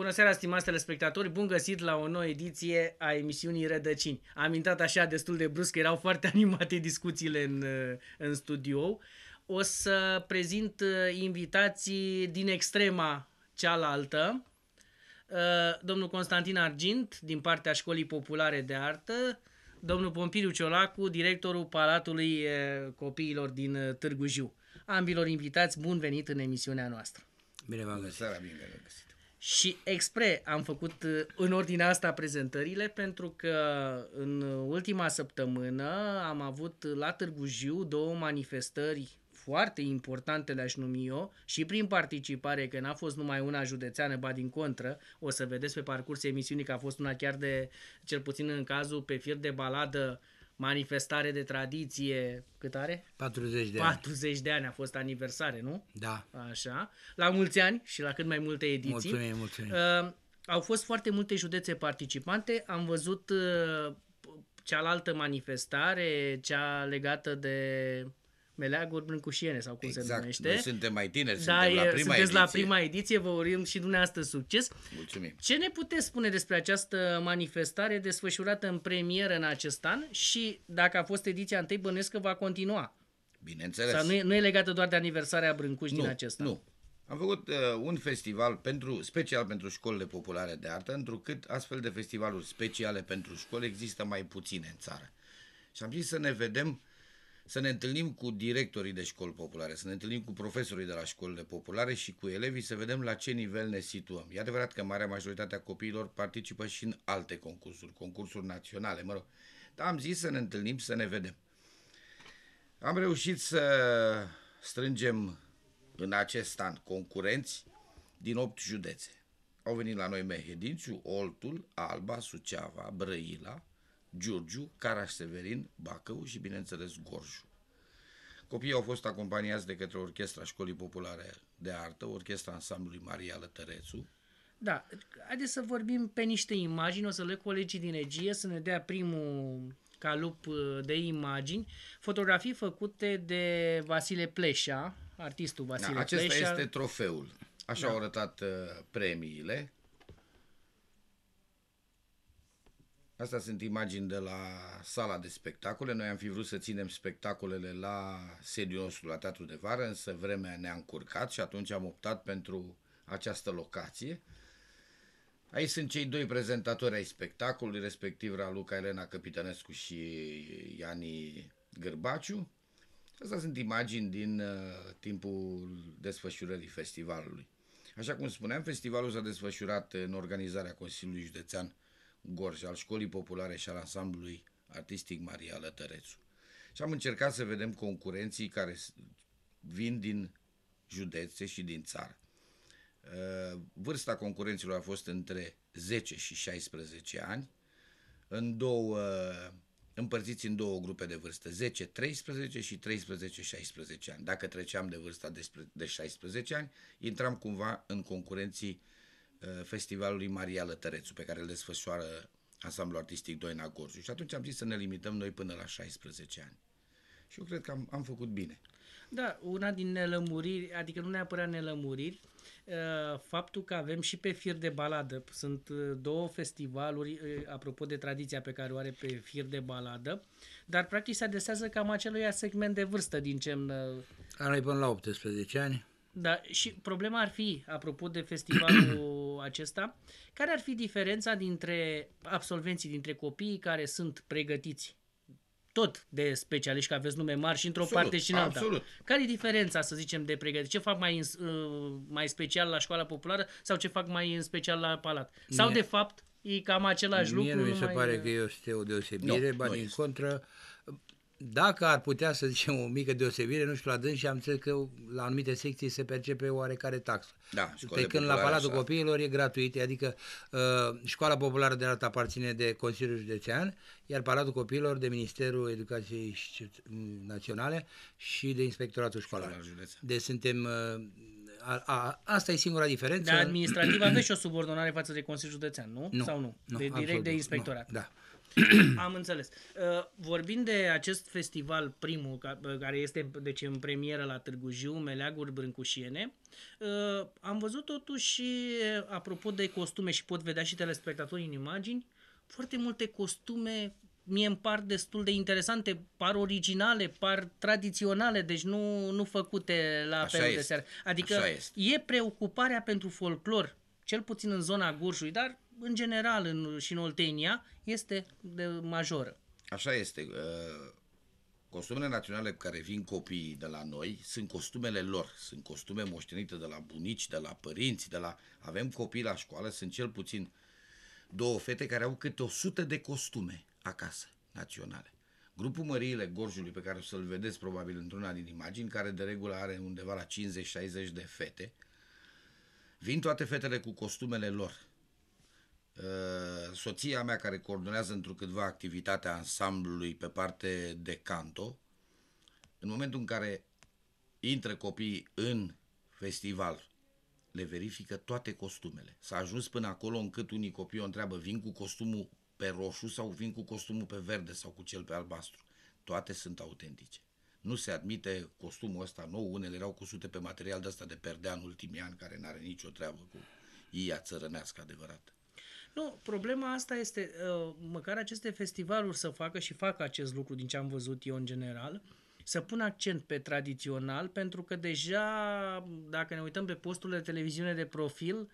Bună seara, stimați telespectatori! Bun găsit la o nouă ediție a emisiunii Rădăcini. Am intrat așa destul de brusc, erau foarte animate discuțiile în, în studio. O să prezint uh, invitații din extrema cealaltă. Uh, domnul Constantin Argint, din partea Școlii Populare de Artă, domnul Pompiliu Ciolacu, directorul Palatului uh, Copiilor din Târgu Jiu. Ambilor invitați, bun venit în emisiunea noastră! Bine v-am găsit! Bună seara, bine v-am găsit! Și expre am făcut uh, în ordinea asta prezentările pentru că uh, în ultima săptămână am avut uh, la Târgu Jiu două manifestări foarte importante, le-aș numi eu, și prin participare, că n-a fost numai una județeană, ba din contră, o să vedeți pe parcursul emisiunii că a fost una chiar de, cel puțin în cazul pe fir de baladă, uh, manifestare de tradiție, cât are? 40 de 40 ani. de ani a fost aniversare, nu? Da. Așa. La mulți ani și la cât mai multe ediții. Mulțumim, mulțumim. Uh, au fost foarte multe județe participante. Am văzut uh, cealaltă manifestare, cea legată de Meleaguri Brâncușiene sau cum exact. se numește. Noi suntem mai tineri, da, suntem la prima sunteți ediție. la prima ediție, vă urim și dumneavoastră succes. Mulțumim. Ce ne puteți spune despre această manifestare desfășurată în premieră în acest an și dacă a fost ediția întâi, bănuiesc că va continua. Bineînțeles. Sau nu e, nu e legată doar de aniversarea Brâncuș nu, din acesta? Nu. Am făcut uh, un festival pentru, special pentru școlile populare de artă, întrucât astfel de festivaluri speciale pentru școli există mai puține în țară. Și am zis să ne vedem să ne întâlnim cu directorii de școli populare, să ne întâlnim cu profesorii de la școlile populare și cu elevii să vedem la ce nivel ne situăm. E adevărat că marea majoritate a copiilor participă și în alte concursuri, concursuri naționale, mă rog. Dar am zis să ne întâlnim, să ne vedem. Am reușit să strângem în acest an concurenți din 8 județe. Au venit la noi Mehedințiu, Oltul, Alba, Suceava, Brăila, Giurgiu, Caraș-Severin, Bacău și, bineînțeles, Gorju. Copiii au fost acompaniați de către Orchestra Școlii Populare de Artă, Orchestra Ansamblului Maria Lătărețu. Da, haideți să vorbim pe niște imagini, o să le colegii din regie să ne dea primul calup uh, de imagini, fotografii făcute de Vasile Pleșa, artistul da, Vasile da, acesta Pleșa. Acesta este trofeul. Așa da. au arătat uh, premiile. Astea sunt imagini de la sala de spectacole. Noi am fi vrut să ținem spectacolele la sediul nostru, la Teatru de Vară, însă vremea ne-a încurcat și atunci am optat pentru această locație. Aici sunt cei doi prezentatori ai spectacolului, respectiv Raluca Elena Capitanescu și Iani Gârbaciu. Astea sunt imagini din uh, timpul desfășurării festivalului. Așa cum spuneam, festivalul s-a desfășurat în organizarea Consiliului Județean Gorj, al Școlii Populare și al Ansamblului Artistic Maria Lătărețu. Și am încercat să vedem concurenții care vin din județe și din țară. Uh, vârsta concurenților a fost între 10 și 16 ani, în două, împărțiți în două grupe de vârstă, 10-13 și 13-16 ani. Dacă treceam de vârsta de 16 ani, intram cumva în concurenții uh, Uh, festivalului Maria Lătărețu, pe care îl desfășoară ansamblul artistic Doina Gorju. Și atunci am zis să ne limităm noi până la 16 ani. Și eu cred că am, am făcut bine. Da, una din nelămuriri, adică nu neapărat nelămuriri, uh, faptul că avem și pe fir de baladă. Sunt uh, două festivaluri, apropo de tradiția pe care o are pe fir de baladă, dar practic se adesează cam acelui segment de vârstă din ce... Am până la 18 ani. Da, și problema ar fi, apropo de festivalul acesta, care ar fi diferența dintre absolvenții, dintre copiii care sunt pregătiți tot de specialiști, că aveți nume mari și într-o absolut, parte și în alta. Absolut. Care e diferența, să zicem, de pregătire? Ce fac mai, uh, mai special la școala populară sau ce fac mai în special la palat? Sau, Mie. de fapt, e cam același Mie lucru? Mie nu mi se mai... pare că este o, o deosebire, no, ba din este. contră, uh, dacă ar putea să zicem o mică deosebire, nu știu, la dâns și am înțeles că la anumite secții se percepe oarecare taxă. Da, Pe când la Palatul Copiilor e gratuit, adică uh, școala populară de artă aparține de Consiliul Județean, iar Palatul Copiilor de Ministerul Educației Naționale și de Inspectoratul Școlar. Deci suntem... Uh, a, a, asta e singura diferență. Dar administrativ aveți și o subordonare față de Consiliul Județean, nu? nu Sau nu? nu de, direct absolut, de inspectorat. Nu, da. Am înțeles. Uh, vorbind de acest festival primul, uh, care este deci, în premieră la Târgu Jiu, Meleaguri Brâncușiene, uh, am văzut totuși, apropo de costume și pot vedea și telespectatorii în imagini, foarte multe costume mie îmi par destul de interesante, par originale, par tradiționale, deci nu, nu făcute la apelul de seară. Adică e preocuparea pentru folclor, cel puțin în zona Gurjului, dar în general în, și în Oltenia este de majoră. Așa este. Uh, costumele naționale pe care vin copiii de la noi sunt costumele lor, sunt costume moștenite de la bunici, de la părinți, de la... Avem copii la școală, sunt cel puțin două fete care au câte 100 de costume acasă, naționale. Grupul Măriile Gorjului, pe care o să-l vedeți probabil într-una din imagini, care de regulă are undeva la 50-60 de fete, vin toate fetele cu costumele lor, Uh, soția mea care coordonează întrucâtva activitatea ansamblului pe parte de canto, în momentul în care intră copiii în festival, le verifică toate costumele. S-a ajuns până acolo încât unii copii o întreabă, vin cu costumul pe roșu sau vin cu costumul pe verde sau cu cel pe albastru. Toate sunt autentice. Nu se admite costumul ăsta nou, unele erau cusute pe material de ăsta de perdea în ultimii ani, care n-are nicio treabă cu ia țărănească adevărată. Nu, problema asta este, uh, măcar aceste festivaluri să facă și fac acest lucru din ce am văzut eu în general, să pun accent pe tradițional, pentru că deja, dacă ne uităm pe posturile de televiziune de profil,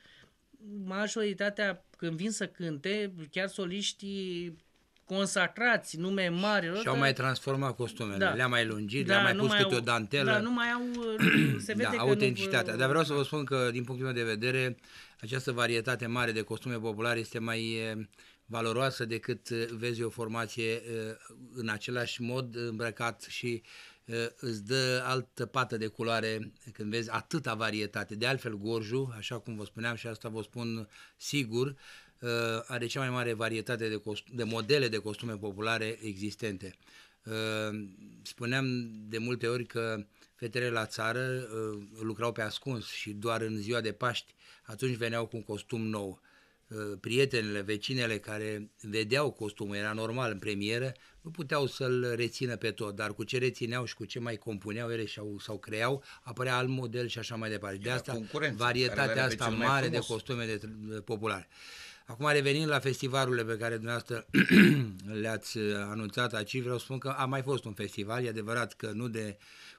majoritatea, când vin să cânte, chiar soliștii consacrați, nume mari. Și au mai transformat costumele, da. le-a mai lungit, da, le-a mai pus mai câte au, o dantelă. Da, nu mai au, uh, se da, vede da, că autenticitatea. Nu... Uh, Dar vreau să vă spun că, din punctul meu de vedere, această varietate mare de costume populare este mai valoroasă decât vezi o formație în același mod îmbrăcat și îți dă altă pată de culoare când vezi atâta varietate. De altfel, Gorju, așa cum vă spuneam și asta vă spun sigur, are cea mai mare varietate de, cost- de modele de costume populare existente. Spuneam de multe ori că Fetele la țară uh, lucrau pe ascuns și doar în ziua de Paști atunci veneau cu un costum nou. Uh, prietenele, vecinele care vedeau costumul, era normal în premieră, nu puteau să-l rețină pe tot, dar cu ce rețineau și cu ce mai compuneau ele au sau creau, apărea alt model și așa mai departe. De asta, varietatea asta mare de costume de, de populare. Acum revenind la festivalurile pe care dumneavoastră le-ați uh, anunțat aici, vreau să spun că a mai fost un festival, e adevărat că nu de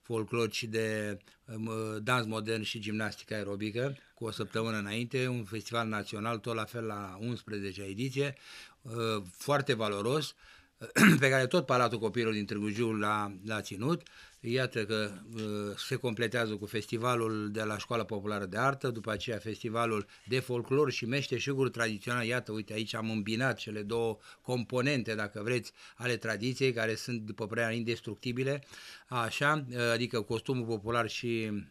folclor și de um, uh, dans modern și gimnastică aerobică, cu o săptămână înainte, un festival național, tot la fel la 11-a ediție, uh, foarte valoros, pe care tot Palatul Copilor din Târgu Jiu l-a, l-a ținut. Iată că uh, se completează cu festivalul de la Școala Populară de Artă, după aceea festivalul de folclor și meșteșuguri tradițional. Iată, uite, aici am îmbinat cele două componente, dacă vreți, ale tradiției, care sunt, după părerea, indestructibile, așa, uh, adică costumul popular și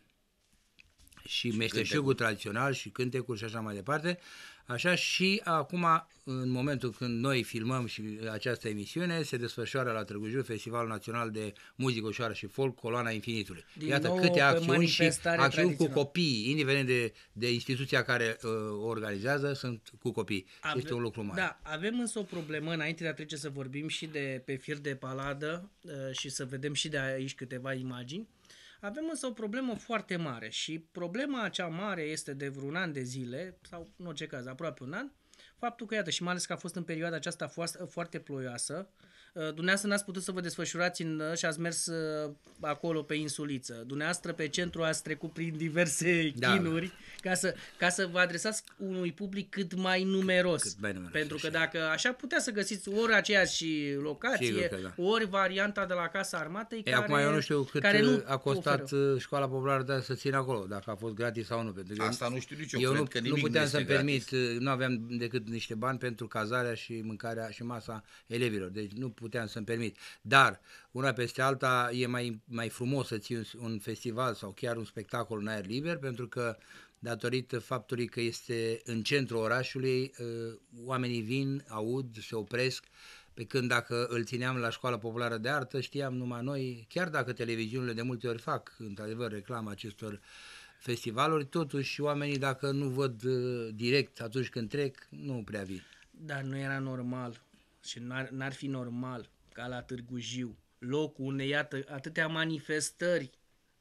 și, și meșteșugul tradițional și cântecul și așa mai departe. Așa și acum, în momentul când noi filmăm și această emisiune, se desfășoară la Târgu Jiu Festivalul Național de Muzică Ușoară și Folk, Coloana Infinitului. Din Iată câte acțiuni și acțiuni cu copii, indiferent de, de instituția care uh, organizează, sunt cu copii. Ave- este un lucru mare. Da, avem însă o problemă, înainte de a trece să vorbim și de pe fir de paladă uh, și să vedem și de aici câteva imagini. Avem însă o problemă foarte mare și problema acea mare este de vreun an de zile, sau în orice caz aproape un an, faptul că, iată, și mai ales că a fost în perioada aceasta foarte ploioasă, Eh, dumneavoastră n-ați putut să vă desfășurați în, eh, și ați mers eh, acolo pe insuliță. Dumneavoastră pe centru ați trecut prin diverse da, da. chinuri da. Ca, să, ca să vă adresați unui public cât mai numeros. Cât, cât mai numeros Pentru așa. că dacă așa putea să găsiți ori aceeași locație, Sigur că da. ori varianta de la Casa Armatei Ei, care, acum eu nu știu cât care nu a costat oferă. școala populară de să țină acolo, dacă a fost gratis sau nu. Pentru Asta nu știu nici eu, eu cred nu, că nimic nu puteam să permit, nu aveam decât niște bani pentru cazarea și mâncarea și masa elevilor. Deci nu puteam să-mi permit. Dar, una peste alta, e mai, mai frumos să ții un, un festival sau chiar un spectacol în aer liber, pentru că, datorită faptului că este în centrul orașului, ă, oamenii vin, aud, se opresc, pe când dacă îl țineam la școala populară de artă, știam numai noi, chiar dacă televiziunile de multe ori fac, într-adevăr, reclama acestor festivaluri, totuși oamenii dacă nu văd ă, direct atunci când trec, nu prea vin. Dar nu era normal și n-ar, n-ar fi normal ca la Târgu Jiu, locul unde, iată, atâtea manifestări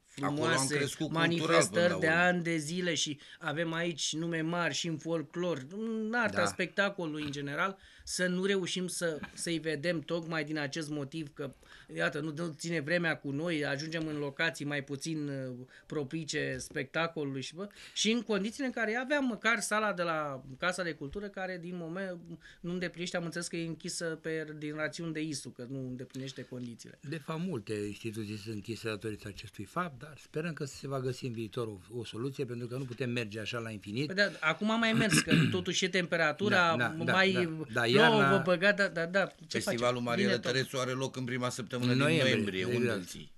frumoase, manifestări de ani de zile și avem aici nume mari și în folclor, în arta da. spectacolului în general, să nu reușim să, să-i vedem tocmai din acest motiv că iată, nu, nu ține vremea cu noi, ajungem în locații mai puțin uh, propice spectacolului și, bă, și în condițiile în care aveam măcar sala de la Casa de Cultură care din moment nu îndeplinește, am înțeles că e închisă pe, din rațiuni de ISU, că nu îndeplinește condițiile. De fapt, multe instituții sunt închise datorită acestui fapt, dar sperăm că se va găsi în viitor o, o soluție, pentru că nu putem merge așa la infinit. Păi da, acum mai mers, că totuși e temperatura da, da, da mai da, da, da, iarna... vă băga, da, da, da. Ce Festivalul Maria Tărețu are loc în prima săptămână săptămână din noiembrie, noiembrie, exact. unde îl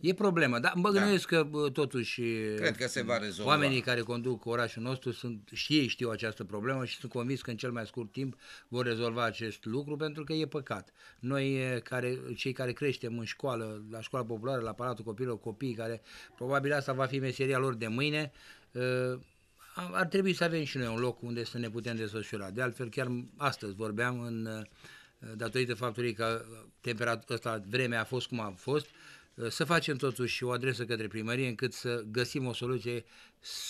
E problemă, dar mă da. gândesc da. că totuși Cred că se va rezolva. oamenii care conduc orașul nostru sunt, și ei știu această problemă și sunt convins că în cel mai scurt timp vor rezolva acest lucru pentru că e păcat. Noi, care, cei care creștem în școală, la școala populară, la aparatul Copilor, copiii care probabil asta va fi meseria lor de mâine, ar trebui să avem și noi un loc unde să ne putem desfășura. De altfel, chiar astăzi vorbeam în datorită faptului că temperatura asta, vremea a fost cum a fost, să facem totuși o adresă către primărie încât să găsim o soluție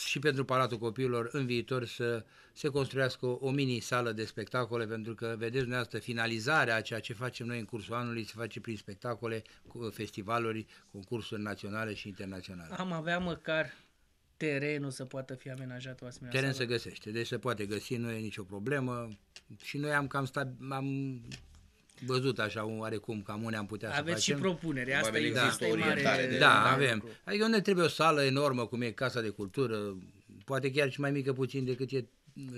și pentru Palatul Copiilor în viitor să se construiască o mini-sală de spectacole, pentru că, vedeți dumneavoastră, finalizarea a ceea ce facem noi în cursul anului se face prin spectacole, festivaluri, concursuri naționale și internaționale. Am avea măcar terenul să poată fi amenajat o asemenea Teren sală? se găsește, deci se poate găsi, nu e nicio problemă. Și noi am cam stat, am văzut așa oarecum cam unde am putea Aveți să facem. și propunere, asta Probabil e, da. o orientare. mare. De da, avem. Lucru. Adică unde trebuie o sală enormă, cum e Casa de Cultură, poate chiar și mai mică puțin decât e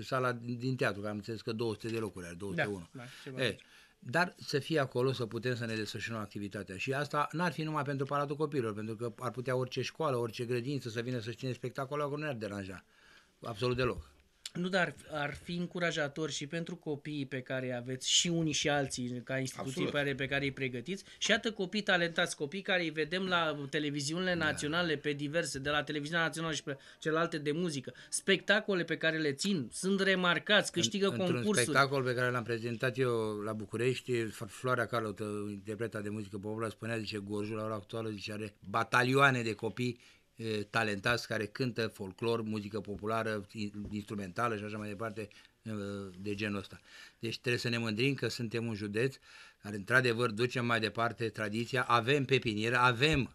sala din teatru, că am înțeles că 200 de locuri are, 201. Da, da, ceva e, dar să fie acolo să putem să ne desfășurăm activitatea. Și asta n-ar fi numai pentru Palatul Copilor, pentru că ar putea orice școală, orice grădință să vină să-și spectacolul spectacolul acolo, nu ne-ar deranja absolut deloc. Nu, dar ar fi încurajator și pentru copiii pe care îi aveți și unii și alții ca instituții Absolut. pe care, pe care îi pregătiți și atât copii talentați, copii care îi vedem la televiziunile da. naționale pe diverse, de la televiziunea națională și pe celelalte de muzică, spectacole pe care le țin, sunt remarcați, câștigă în, un concursuri. Un spectacol pe care l-am prezentat eu la București, Floarea Calotă, interpreta de muzică populară, spunea, zice, Gorjul la ora actuală, zice, are batalioane de copii talentați care cântă folclor, muzică populară, instrumentală și așa mai departe de genul ăsta. Deci trebuie să ne mândrim că suntem un județ care într-adevăr ducem mai departe tradiția, avem pepinieră, avem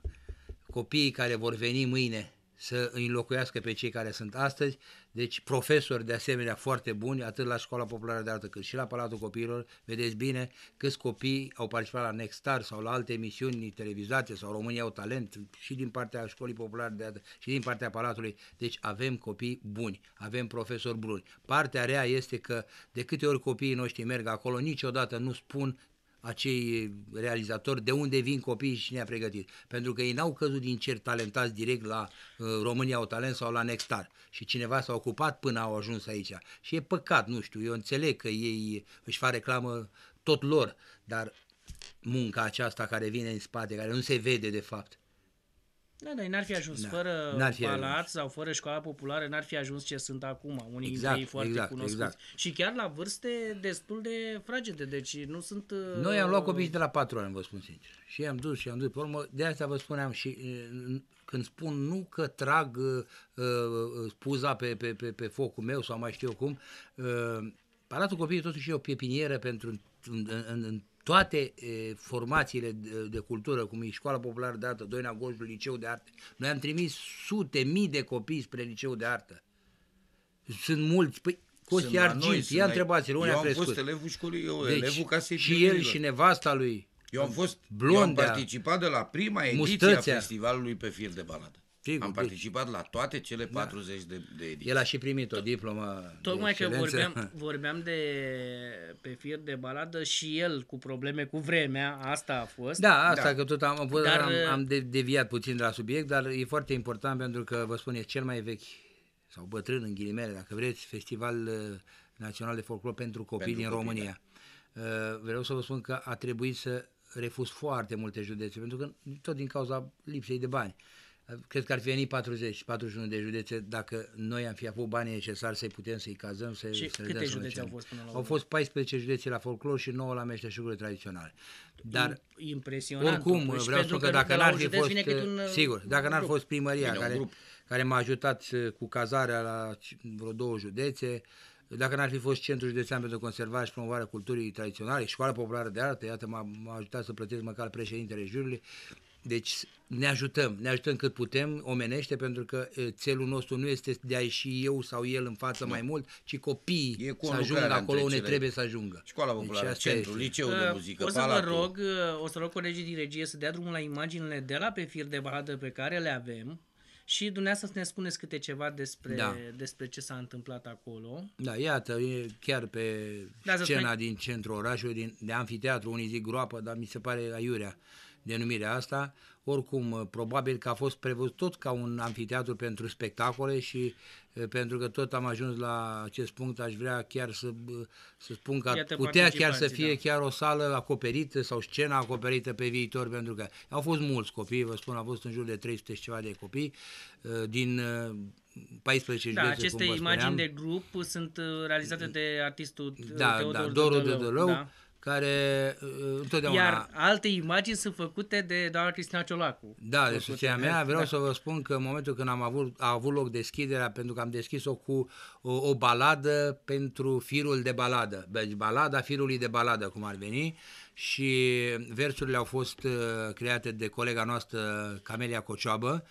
copiii care vor veni mâine să îi înlocuiască pe cei care sunt astăzi, deci profesori de asemenea foarte buni, atât la Școala Populară de Artă cât și la Palatul Copiilor, vedeți bine câți copii au participat la Next Star sau la alte emisiuni televizate sau România au talent și din partea Școlii Populare de Artă și din partea Palatului, deci avem copii buni, avem profesori buni. Partea rea este că de câte ori copiii noștri merg acolo, niciodată nu spun acei realizatori, de unde vin copiii și cine a pregătit. Pentru că ei n-au căzut din cer talentați direct la uh, România au talent sau la Nextar. Și cineva s-a ocupat până au ajuns aici. Și e păcat, nu știu, eu înțeleg că ei își fac reclamă tot lor, dar munca aceasta care vine în spate, care nu se vede de fapt, da, dar n-ar fi ajuns da, fără n-ar fi palat ajuns. sau fără școala populară, n-ar fi ajuns ce sunt acum, unii exact, dintre ei foarte exact, cunoscuți. Exact. Și chiar la vârste destul de fragede, deci nu sunt... Noi am luat uh, copii de la patru ani, vă spun sincer. Și i-am dus și am dus. Pe urmă, de asta vă spuneam și uh, când spun nu că trag uh, uh, spuza pe, pe, pe, pe focul meu sau mai știu eu cum, uh, Palatul Copiii totuși e o pepinieră pentru în, în, în, toate e, formațiile de, de cultură, cum e Școala Populară de Artă, Doina Gojul, Liceu de Artă, noi am trimis sute, mii de copii spre Liceu de Artă. Sunt mulți, păi Costi Argint, ia întrebați-l, unde a crescut. Eu am fost elevul școlii, eu, deci, elevul casei Și el și nevasta lui. Eu am fost, Blondea, eu am participat de la prima ediție a festivalului pe fir de baladă. Sigur, am participat la toate cele 40 da. de, de ediții. El a și primit o diplomă Tocmai de că vorbeam, vorbeam de pe fir de baladă și el cu probleme cu vremea, asta a fost. Da, asta da. că tot am, dar, am, uh, am deviat puțin de la subiect, dar e foarte important pentru că, vă spun, e cel mai vechi sau bătrân în ghilimele, dacă vreți, Festival uh, Național de Folclor pentru Copii pentru din copii, România. Da. Uh, vreau să vă spun că a trebuit să refuz foarte multe județe, pentru că tot din cauza lipsei de bani. Uh, Cred că ar fi venit 40-41 de județe dacă noi am fi avut banii necesari să-i putem să-i cazăm. Să, și să câte județe au fost până la urmă? Au fost 14 județe la folclor și 9 la meșteșugurile tradiționale. Dar Impresionant, oricum totuși, deci vreau să spun că, că dacă n-ar fi fost, uh, un, uh, sigur, dacă n-ar fost primăria bine, care, care m-a ajutat uh, cu cazarea la vreo două județe, dacă n-ar fi fost Centrul Județean pentru Conservare și Promovarea Culturii Tradiționale, Școala Populară de Artă, iată, m-a, m-a ajutat să plătesc măcar președintele jurului, deci ne ajutăm, ne ajutăm cât putem omenește, pentru că țelul nostru nu este de a ieși eu sau el în față nu. mai mult, ci copiii e să ajungă acolo unde trebuie să ajungă. Școala deci populară, deci centru, liceul de uh, muzică, O să palatul. vă rog, uh, o să rog colegii din regie să dea drumul la imaginile de la pe fir de baladă pe care le avem, și dumneavoastră să ne spuneți câte ceva despre, da. despre ce s-a întâmplat acolo. Da, iată, e chiar pe da, scena spune... din centrul orașului, din, de amfiteatru, unii zic groapă, dar mi se pare aiurea denumirea asta. Oricum, uh, probabil că a fost prevăzut tot ca un anfiteatru pentru spectacole și uh, pentru că tot am ajuns la acest punct, aș vrea chiar să, uh, să spun că Iată putea chiar să fie da. chiar o sală acoperită sau scena acoperită pe viitor, pentru că au fost mulți copii, vă spun, au fost în jur de 300 și ceva de copii din 14 da, județe, aceste cum imagini de grup sunt realizate de artistul da, Teodor da, Doru de Dălău, da care uh, întotdeauna... Iar alte imagini sunt făcute de doamna Cristina Ciolacu. Da, de soția mea. Vreau da. să vă spun că în momentul când am avut, a avut loc deschiderea, pentru că am deschis-o cu o, o baladă pentru firul de baladă. Deci balada firului de baladă, cum ar veni, și versurile au fost uh, create de colega noastră Camelia Cocioabă,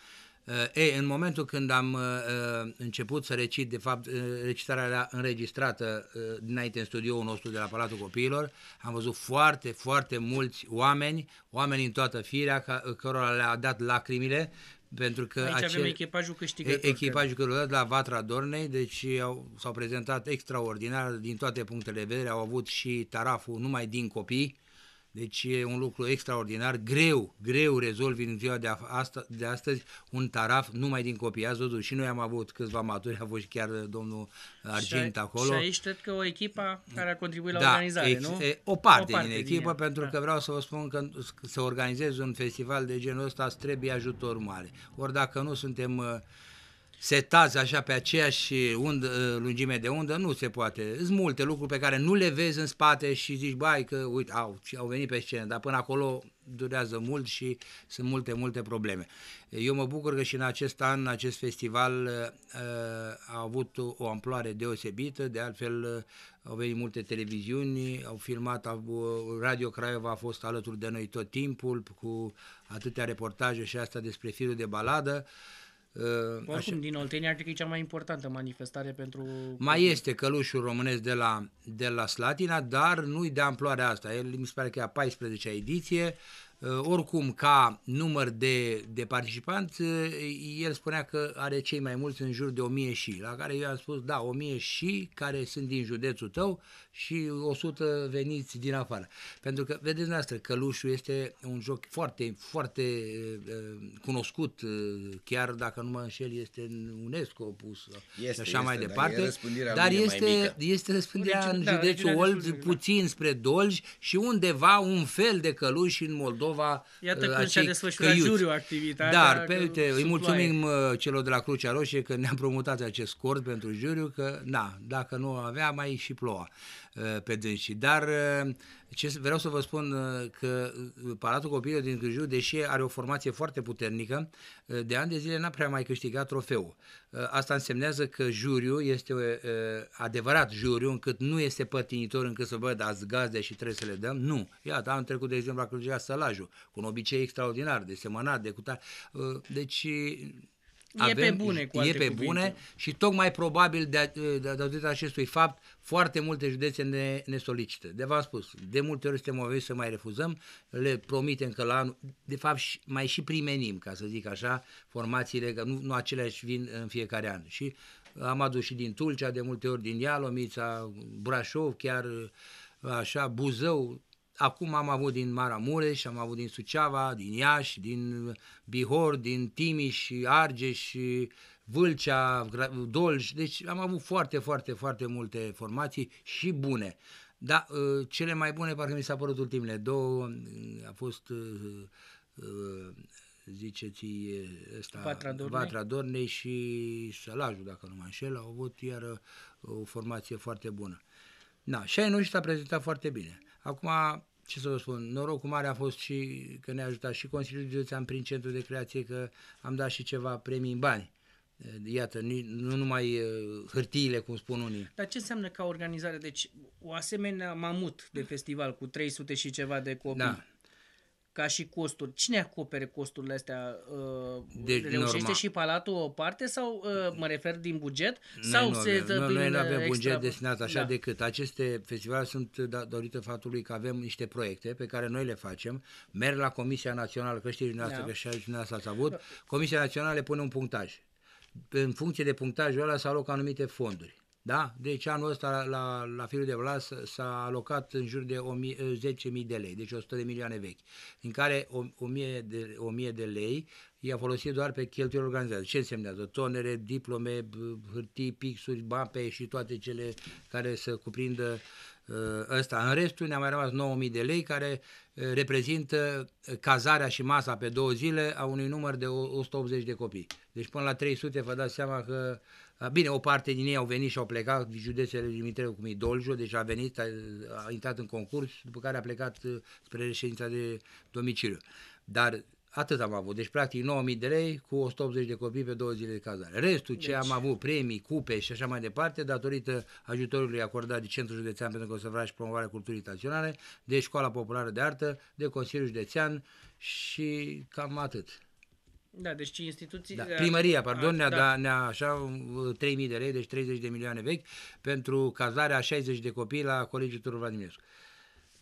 E, eh, în momentul când am eh, eh, început să recit, de fapt, recitarea era înregistrată dinainte în studioul nostru de la Palatul Copiilor, am văzut foarte, foarte mulți oameni, oameni în toată firea, cărora le-a dat lacrimile, pentru că Aici acel, avem echipajul câștigător. Echipajul câștigător la Vatra Dornei, deci au, s-au prezentat extraordinar din toate punctele de vedere, au avut și taraful numai din copii, deci e un lucru extraordinar, greu, greu rezolvi în ziua de, asta, de astăzi un taraf numai din copii. Ați văzut, și noi am avut câțiva maturi, a fost uh, și chiar domnul Argent acolo. Și aici cred că o echipă care a contribuit la da, organizare, ex, nu? E, o, parte o parte din echipă, din pentru da. că vreau să vă spun că să organizezi un festival de genul ăsta îți trebuie ajutor mare. Ori dacă nu suntem uh, setați așa pe aceeași undă, ă, lungime de undă, nu se poate. Sunt multe lucruri pe care nu le vezi în spate și zici, bai, că uite, au, au venit pe scenă, dar până acolo durează mult și sunt multe, multe probleme. Eu mă bucur că și în acest an, acest festival ă, ă, a avut o amploare deosebită, de altfel au venit multe televiziuni, au filmat, Radio Craiova a fost alături de noi tot timpul, cu atâtea reportaje și asta despre firul de baladă. Oricum, așa. din Oltenia cred că e cea mai importantă manifestare pentru... Mai este călușul românesc de la, de la Slatina, dar nu-i de amploarea asta. El mi se pare că e a 14-a ediție. Uh, Eh, oricum, ca număr de, de participanți, eh, el spunea că are cei mai mulți în jur de 1000 și, la care eu am spus, da, 1000 și care sunt din județul tău și 100 veniți din afară. Pentru că, vedeți noastră, Călușul este un joc foarte, foarte eh, cunoscut, chiar dacă nu mă înșel, este în UNESCO pus este, așa este, da, mai dar departe. Dar, dar este, mai mică. este răspândirea Origine, în da, județul Old, puțin spre Dolj și undeva un fel de Căluș în Moldova Moldova. Iată cum și-a desfășurat căiuți. juriu activitatea. Dar, pe, uite, îi mulțumim celor de la Crucea Roșie că ne-am promutat acest cord pentru juriu, că, na, dacă nu avea, mai și ploua uh, pe dânsii. Dar uh, ce vreau să vă spun uh, că uh, uh, Palatul Copiilor din Grijiu, deși are o formație foarte puternică, de ani de zile n-a prea mai câștigat trofeul. Asta însemnează că juriu este adevărat juriu, încât nu este pătinitor încât să văd ați gazde și trebuie să le dăm. Nu. Iată, am trecut, de exemplu, la Clujea Sălajul, cu un obicei extraordinar, de semănat, de cutare. Deci avem, e pe bune, cu alte E pe bune și tocmai probabil de, de acestui fapt, foarte multe județe ne, ne solicită. De v-am spus, de multe ori suntem obișnuiți să mai refuzăm, le promitem că la anul, de fapt mai și primenim, ca să zic așa, formațiile, că nu, nu aceleași vin în fiecare an. Și am adus și din Tulcea, de multe ori din Ialomița, Brașov, chiar așa, Buzău, Acum am avut din Maramureș, am avut din Suceava, din Iași, din Bihor, din Timiș, Argeș, Vâlcea, Dolj. Deci am avut foarte, foarte, foarte multe formații și bune. Dar ă, cele mai bune parcă mi s-a părut ultimele două. A fost ă, ă, ziceți ăsta, Vatra Dornei. Vatra Dornei și Sălajul, dacă nu mă înșel, au avut iar o formație foarte bună. Da, și ai și a prezentat foarte bine. Acum, ce să vă spun, norocul mare a fost și că ne-a ajutat și Consiliul Județean prin Centrul de Creație, că am dat și ceva premii în bani. Iată, nu numai uh, hârtiile, cum spun unii. Dar ce înseamnă ca organizare? Deci, o asemenea mamut de festival cu 300 și ceva de copii. Da ca și costuri. Cine acopere costurile astea? Uh, deci, Reușește normal. și Palatul o parte sau uh, mă refer din buget? Noi, sau nu, se noi, noi nu avem extra... buget destinat așa da. decât. Aceste festivaluri sunt da, datorită faptului că avem niște proiecte pe care noi le facem. Merg la Comisia Națională, că știți dumneavoastră da. că și dumneavoastră ați avut. Da. Comisia Națională le pune un punctaj. În funcție de punctajul ăla se alocă anumite fonduri. Da? Deci anul ăsta la, la firul de Vlas s-a alocat în jur de 10.000 eh, de lei, deci 100 de milioane vechi, din care 1.000 de, 1000 de lei i-a folosit doar pe cheltuieli organizate. Ce însemnează? Tonere, diplome, hârtii, pixuri, bape și toate cele care să cuprindă eh, ăsta. În restul ne-a mai rămas 9.000 de lei care eh, reprezintă cazarea și masa pe două zile a unui număr de 180 de copii. Deci până la 300 vă dați seama că uh, Bine, o parte din ei au venit și au plecat, județele Dimitreu, cum e Doljo, deci a venit, a, a intrat în concurs, după care a plecat uh, spre reședința de domiciliu. Dar atât am avut, deci practic 9.000 de lei cu 180 de copii pe două zile de cazare. Restul deci... ce am avut, premii, cupe și așa mai departe, datorită ajutorului acordat de Centrul Județean pentru Conservarea și Promovarea Culturii Naționale, de Școala Populară de Artă, de Consiliul Județean și cam atât. Da, deci instituții... Da, da, primăria, pardon, ne-a, da. ne-a așa 3.000 uh, de lei, deci 30 de milioane vechi, pentru cazarea 60 de copii la Colegiul Turul Vladimirescu.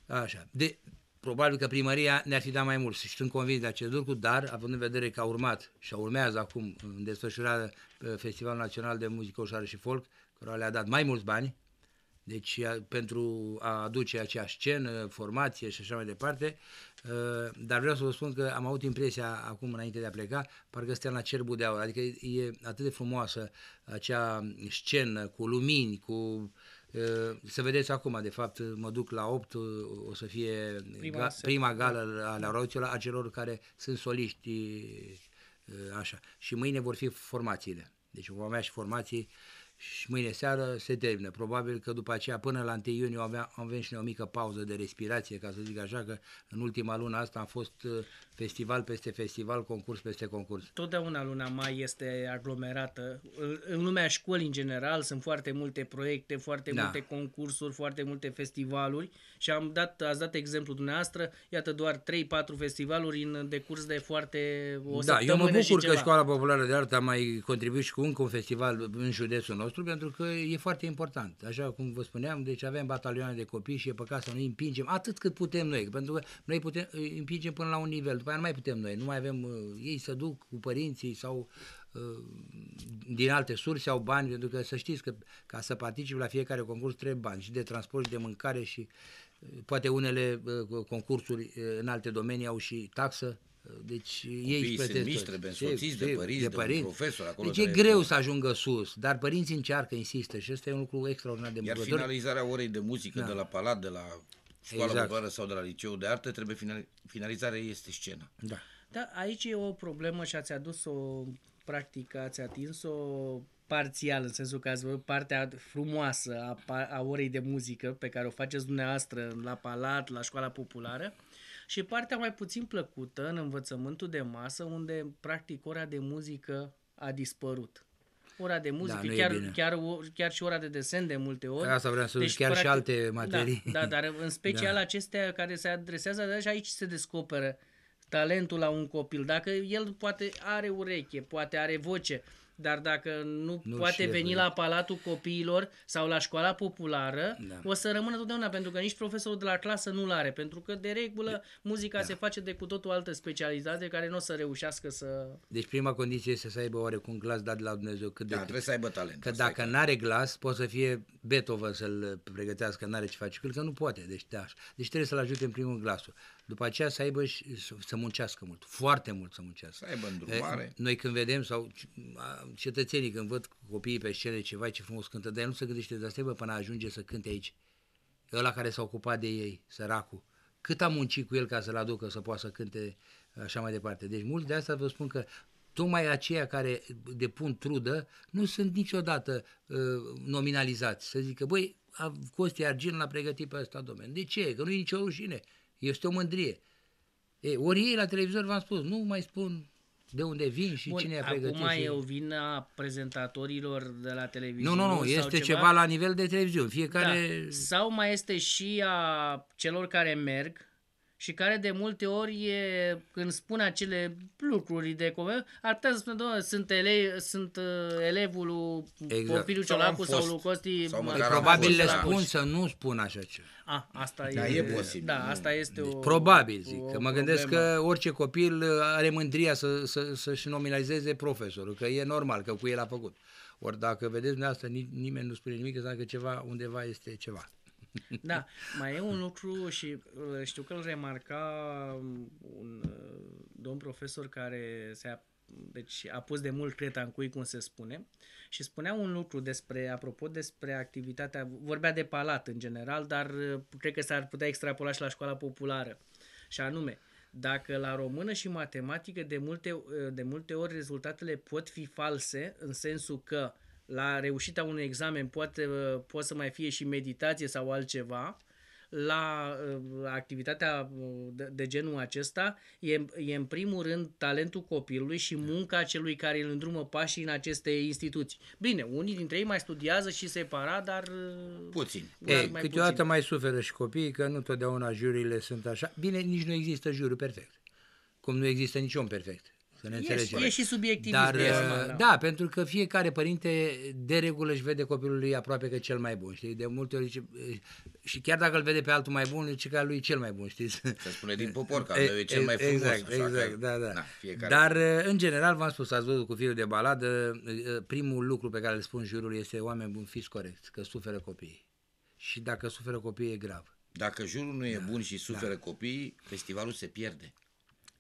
Așa. De, probabil că primăria ne-ar fi dat mai mult și sunt convins de acest lucru, dar având în vedere că a urmat și urmează acum în desfășurarea uh, Festivalul Național de Muzică Ușoară și Folk, care le-a dat mai mulți bani, deci uh, pentru a aduce aceeași scenă, formație și așa mai departe, Eh, dar vreau să vă spun că am avut impresia acum înainte de a pleca, parcă stăm la cerbul de aur, adică e atât de frumoasă acea scenă cu lumini, cu eh, să vedeți acum, de fapt, mă duc la 8, o să fie prima, ga, prima gală a la Roțiola a celor care sunt soliști, eh, așa. Și mâine vor fi formațiile. Deci vom avea și formații uh, și mâine seară se termină. Probabil că după aceea, până la 1 iunie, avea, avem și noi o mică pauză de respirație, ca să zic așa, că în ultima lună asta am fost uh, festival peste festival, concurs peste concurs. Totdeauna luna mai este aglomerată. În lumea școlii, în general, sunt foarte multe proiecte, foarte da. multe concursuri, foarte multe festivaluri și am dat, ați dat exemplu dumneavoastră, iată doar 3-4 festivaluri în decurs de foarte o Da, eu mă bucur că Școala Populară de Artă a mai contribuit și cu încă un festival în județul nostru, nostru pentru că e foarte important. Așa cum vă spuneam, deci avem batalioane de copii și e păcat să nu îi împingem atât cât putem noi, pentru că noi putem, îi împingem până la un nivel, după aia nu mai putem noi, nu mai avem, uh, ei să duc cu părinții sau uh, din alte surse au bani, pentru că să știți că ca să participi la fiecare concurs trebuie bani și de transport și de mâncare și uh, poate unele concursuri în alte domenii au și taxă deci ei sunt pretesturi. mici, trebuie însoțiți de, de părinți, de, de părinți. profesor acolo. Deci e greu să ajungă sus, dar părinții încearcă, insistă și ăsta e un lucru extraordinar de Iar finalizarea orei de muzică da. de la palat, de la școala exact. populară sau de la liceu de artă, trebuie final, finalizarea este scena. Da. Da, aici e o problemă și ați adus-o, practică, ați atins-o parțial, în sensul că ați văzut partea frumoasă a, a orei de muzică pe care o faceți dumneavoastră la palat, la școala populară și partea mai puțin plăcută în învățământul de masă, unde practic ora de muzică a dispărut. Ora de muzică, da, chiar, chiar, chiar și ora de desen de multe ori. Asta vreau să deci, chiar practic, și alte materii. Da, da dar în special da. acestea care se adresează, deci aici se descoperă talentul la un copil. Dacă el poate are ureche, poate are voce, dar dacă nu, nu poate veni e, la Palatul Copiilor sau la școala populară, da. o să rămână totdeauna, pentru că nici profesorul de la clasă nu l-are, pentru că de regulă de... Deci, muzica da. se face de cu totul altă specializare care nu o să reușească să... Deci prima condiție este să aibă oarecum glas dat de la Dumnezeu. Cât da, de trebuie cât. să aibă talent. Că dacă nu are glas, poate să fie Beethoven să-l pregătească, nu are ce face, că nu poate, deci da. Deci trebuie să-l ajute în primul glasul după aceea să aibă și, să muncească mult, foarte mult să muncească. Să aibă îndrumare. Noi când vedem, sau cetățenii când văd copiii pe scenă, ceva ce frumos cântă, dar nu se gândește, dar trebuie până ajunge să cânte aici. Ăla care s-a ocupat de ei, săracul, cât a muncit cu el ca să-l aducă, să poată să cânte așa mai departe. Deci mulți de asta vă spun că tocmai aceia care depun trudă nu sunt niciodată uh, nominalizați. Să zică, băi, Costi Argin l-a pregătit pe ăsta, domnule. De ce? Că nu e nicio rușine. Este o mândrie. E, ori ei la televizor v-am spus, nu mai spun de unde vin și Bun, cine a pregătit. Acum e o vina prezentatorilor de la televizor. Nu, nu, nu, este ceva... ceva la nivel de televiziune. Fiecare... Da. Sau mai este și a celor care merg și care de multe ori e, când spun acele lucruri de comedie, ar putea să spună, doamne, sunt, ele, sunt uh, elevul lui exact. Porfiriu Ciolacu sau, sau lui Costi. Sau probabil le spun să nu spun așa ceva. A, ah, asta da, e, e posibil. Da, asta este deci, o, Probabil, zic. O că mă gândesc problemă. că orice copil uh, are mândria să, să, să-și nominalizeze profesorul, că e normal, că cu el a făcut. Ori dacă vedeți dumneavoastră, nimeni nu spune nimic, înseamnă că ceva, undeva este ceva. Da, mai e un lucru și uh, știu că îl remarca um, un uh, domn profesor care se a, deci a pus de mult creta în cui, cum se spune, și spunea un lucru despre, apropo despre activitatea, vorbea de palat în general, dar uh, cred că s-ar putea extrapola și la școala populară, și anume, dacă la română și matematică de multe, de multe ori rezultatele pot fi false, în sensul că la reușita unui examen poate, poate să mai fie și meditație sau altceva. La uh, activitatea uh, de, genul acesta e, e în primul rând talentul copilului și da. munca celui care îl îndrumă pașii în aceste instituții. Bine, unii dintre ei mai studiază și separat, dar... Uh, puțin. Dar Ei, mai câteodată puțin. mai suferă și copiii că nu totdeauna jurile sunt așa. Bine, nici nu există juriul perfect. Cum nu există niciun perfect. Să ne e, înțelegem. E și subiectivist. Dar, uh, asta, da. da, pentru că fiecare părinte de regulă își vede copilul lui aproape că cel mai bun, știi? De multe ori zice, uh, și chiar dacă îl vede pe altul mai bun, zice că lui e cel mai bun, știți? Se spune din popor că e, e cel mai frumos. Exact, așa exact, că, da, da. Na, Dar, uh, în general, v-am spus, ați văzut cu firul de baladă, primul lucru pe care îl spun jurul este oameni buni, fiți corecți, că suferă copiii. Și dacă suferă copiii e grav. Dacă jurul nu e da, bun și suferă da. copiii, festivalul se pierde.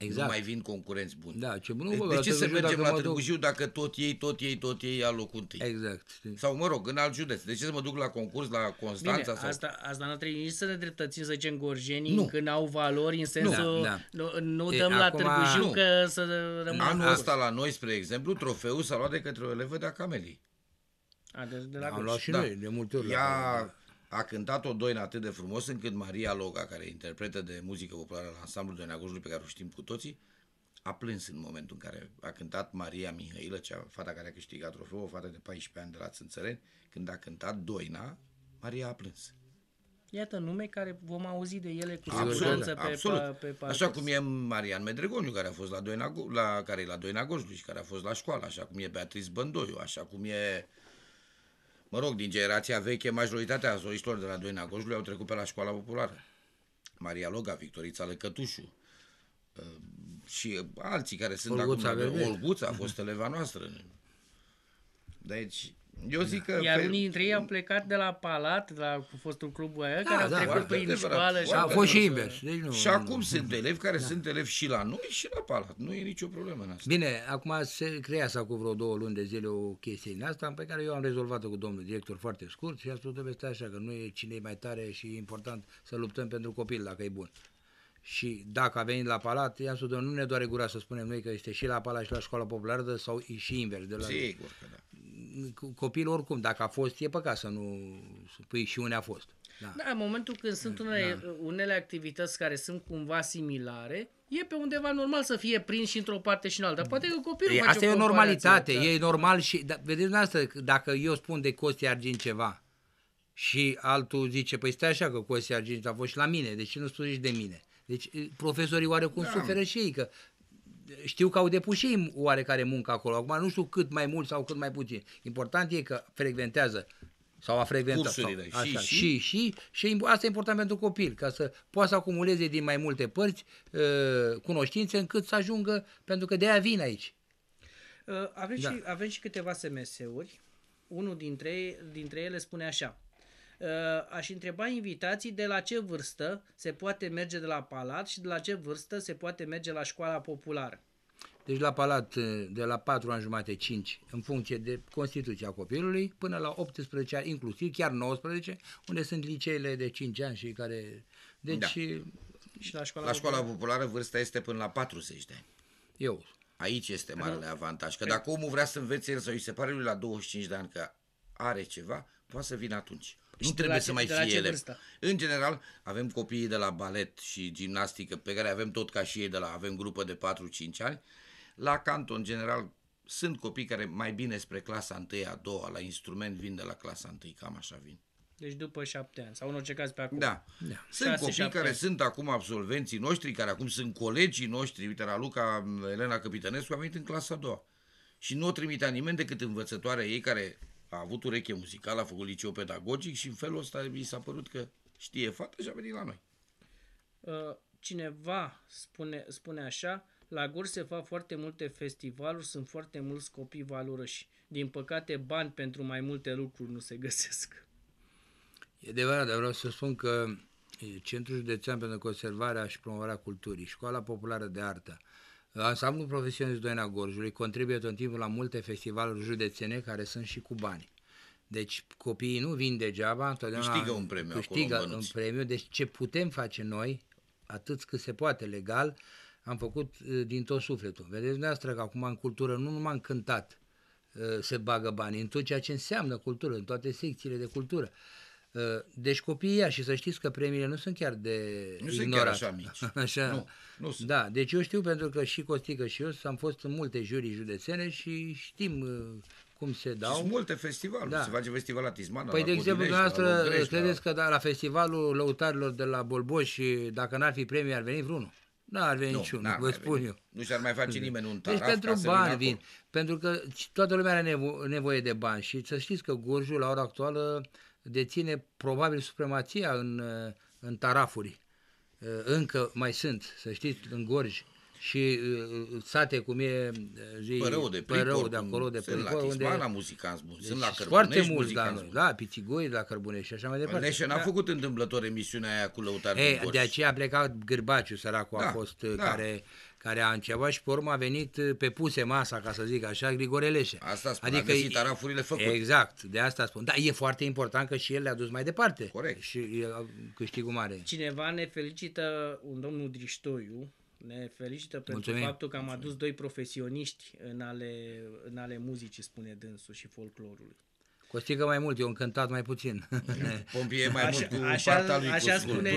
Exact. Nu mai vin concurenți buni. Da, ce bun. De, de ce să mergem la Târgu Jiu dacă tot ei, tot ei, tot ei au locul întâi? Exact. Sau, mă rog, în alt județ. De ce să mă duc la concurs, la Constanța? Bine, sau... asta, asta nu trebuie nici să ne dreptățim, să zicem, gorjenii nu. când au valori, în da, sensul nu, da, da. nu, nu e, dăm e, la acum, Târgu Jiu nu. că să rămână... Anul ăsta la noi, spre exemplu, trofeul s-a luat de către o elevă de-a Camelii. A, de, de la Am luat și da. noi, de multe ori. Ea, a cântat-o doină atât de frumos încât Maria Loga, care interpretă de muzică populară la ansamblul Doina Gojului, pe care o știm cu toții, a plâns în momentul în care a cântat Maria Mihailă, cea fata care a câștigat trofeul, o fată de 14 ani de la Țânțăreni, când a cântat Doina, Maria a plâns. Iată nume care vom auzi de ele cu absolut, siguranță pe, absolut. pe, pe parcurs. Așa cum e Marian Medregoniu, care a fost la Doina, la, care e la Doina Gojului și care a fost la școală, așa cum e Beatriz Bândoiu, așa cum e uh, Mă rog, din generația veche, majoritatea zoiștilor de la Doina Gojului au trecut pe la școala populară. Maria Loga, Victorița Lăcătușu uh, și alții care sunt Olguța acum... Olguța a fost eleva noastră. Deci, eu da. zic că Iar fel... unii dintre ei au plecat de la Palat, de la fostul clubul aia, da, care da, au trecut prin adevărat, școală. Și a fost și invers. Deci nu, și acum nu, sunt elevi care da. sunt elevi și la noi și la Palat. Nu e nicio problemă în asta. Bine, acum se sau cu vreo două luni de zile o chestie în asta, pe care eu am rezolvat-o cu domnul director foarte scurt și a spus, trebuie să așa, că nu e cine e mai tare și e important să luptăm pentru copil dacă e bun și dacă a venit la palat, i-am spus, nu ne doare gura să spunem noi că este și la palat și la școala populară sau și invers. De la... Sigur că da. Copilul oricum, dacă a fost, e păcat să nu spui și unde a fost. Da. da, în momentul când sunt da. unele, da. unele activități care sunt cumva similare, e pe undeva normal să fie prins și într-o parte și în alta. Poate că copilul e, păi face Asta o e o normalitate, da. e normal și... Da, vedeți asta, dacă eu spun de Costi Argin ceva și altul zice, păi stai așa că Costi Argint a fost și la mine, deci nu spui și de mine? Deci profesorii oarecum da. suferă și ei, că știu că au depus și ei oarecare muncă acolo. Acum nu știu cât mai mult sau cât mai puțin. Important e că frecventează sau a frecventat. Cursurile, sau, și, așa, și, și, și, și, asta e important pentru copil, ca să poată să acumuleze din mai multe părți uh, cunoștințe încât să ajungă, pentru că de aia vin aici. Uh, avem, da. și, avem și câteva SMS-uri. Unul dintre, dintre ele spune așa. Uh, aș întreba invitații de la ce vârstă se poate merge de la palat și de la ce vârstă se poate merge la școala populară. Deci la palat uh, de la 4 ani jumate, 5, în funcție de constituția copilului, până la 18 ani, inclusiv chiar 19, unde sunt liceele de 5 ani și care... Deci... Da. Uh, și la școala, la școala populară? populară vârsta este până la 40 de ani. Eu. Aici este marele avantaj, că păi- dacă omul vrea să învețe el sau îi se pare lui la 25 de ani că are ceva, poate să vină atunci nu trebuie ce, să mai fie ele. Vârsta? În general, avem copiii de la balet și gimnastică, pe care avem tot ca și ei de la, avem grupă de 4-5 ani. La canto, în general, sunt copii care mai bine spre clasa 1 a 2 la instrument vin de la clasa 1 cam așa vin. Deci după șapte ani, sau în orice caz pe acum. Da. da. Sunt 6, copii care ani. sunt acum absolvenții noștri, care acum sunt colegii noștri. Uite, la Luca, Elena Capitănescu, a venit în clasa a doua. Și nu o trimitea nimeni decât învățătoarea ei care a avut ureche muzicală, a făcut liceu pedagogic și în felul ăsta mi s-a părut că știe fata și a venit la noi. Uh, cineva spune, spune așa, la Gur se fac foarte multe festivaluri, sunt foarte mulți copii valoroși. Din păcate, bani pentru mai multe lucruri nu se găsesc. E adevărat, dar vreau să spun că Centrul Județean pentru Conservarea și Promovarea Culturii, Școala Populară de Artă, Ansamblul profesionist Doina Gorjului contribuie tot timpul la multe festivaluri județene care sunt și cu bani. Deci copiii nu vin degeaba, întotdeauna câștigă un premiu, câștigă acolo, un premiu. Deci ce putem face noi, atât cât se poate legal, am făcut uh, din tot sufletul. Vedeți dumneavoastră că acum în cultură nu numai în cântat uh, se bagă bani, în tot ceea ce înseamnă cultură, în toate secțiile de cultură. Ă, deci copiii și să știți că premiile nu sunt chiar de Nu ignorat. sunt chiar așa mici. Așa. Nu, nu sunt. Da, deci eu știu pentru că și Costică și eu am fost în multe jurii județene și știm ă, cum se dau. Sunt multe festivaluri, da. se face festival la Tismana, Păi, la de exemplu, dumneavoastră, credeți la... că da, la festivalul lăutarilor de la Bolboș, dacă n-ar fi premii, ar veni vreunul? nu ar veni niciunul, vă spun veni. eu. Nu și-ar mai face nimeni un deci taraf Deci pentru bani vin, acolo. pentru că toată lumea are nevo- nevoie de bani și să știți că Gorjul la ora actuală uh, deține probabil supremația în, uh, în tarafuri. Uh, încă mai sunt, să știți, în Gorj și uh, sate cum e zi, Părău de Pricor, Părău de acolo de Pricor, la unde deci la muzicanți deci sunt la Cărbunești foarte mulți, da, da, Pițigoi, la Cărbunești și așa mai departe. Leșe n-a da. făcut întâmplător emisiunea aia cu lăutar Ei, de aceea a plecat Gârbaciu, săracul da, a fost, da. care care a început și pe urmă a venit uh, pe puse masa, ca să zic așa, Grigoreleșe. Asta spun, adică a găsit arafurile făcute. Exact, de asta spun. Dar e foarte important că și el le-a dus mai departe. Corect. Și câștigul mare. Cineva ne felicită, un domnul Driștoiu, ne felicită pentru Mulțumim. faptul că am adus doi profesioniști în ale, în ale muzicii, spune dânsul, și folclorului. Costică mai mult, eu încântat mai puțin. Pompie mai așa, mult cu așa, partea lui, așa cu spune...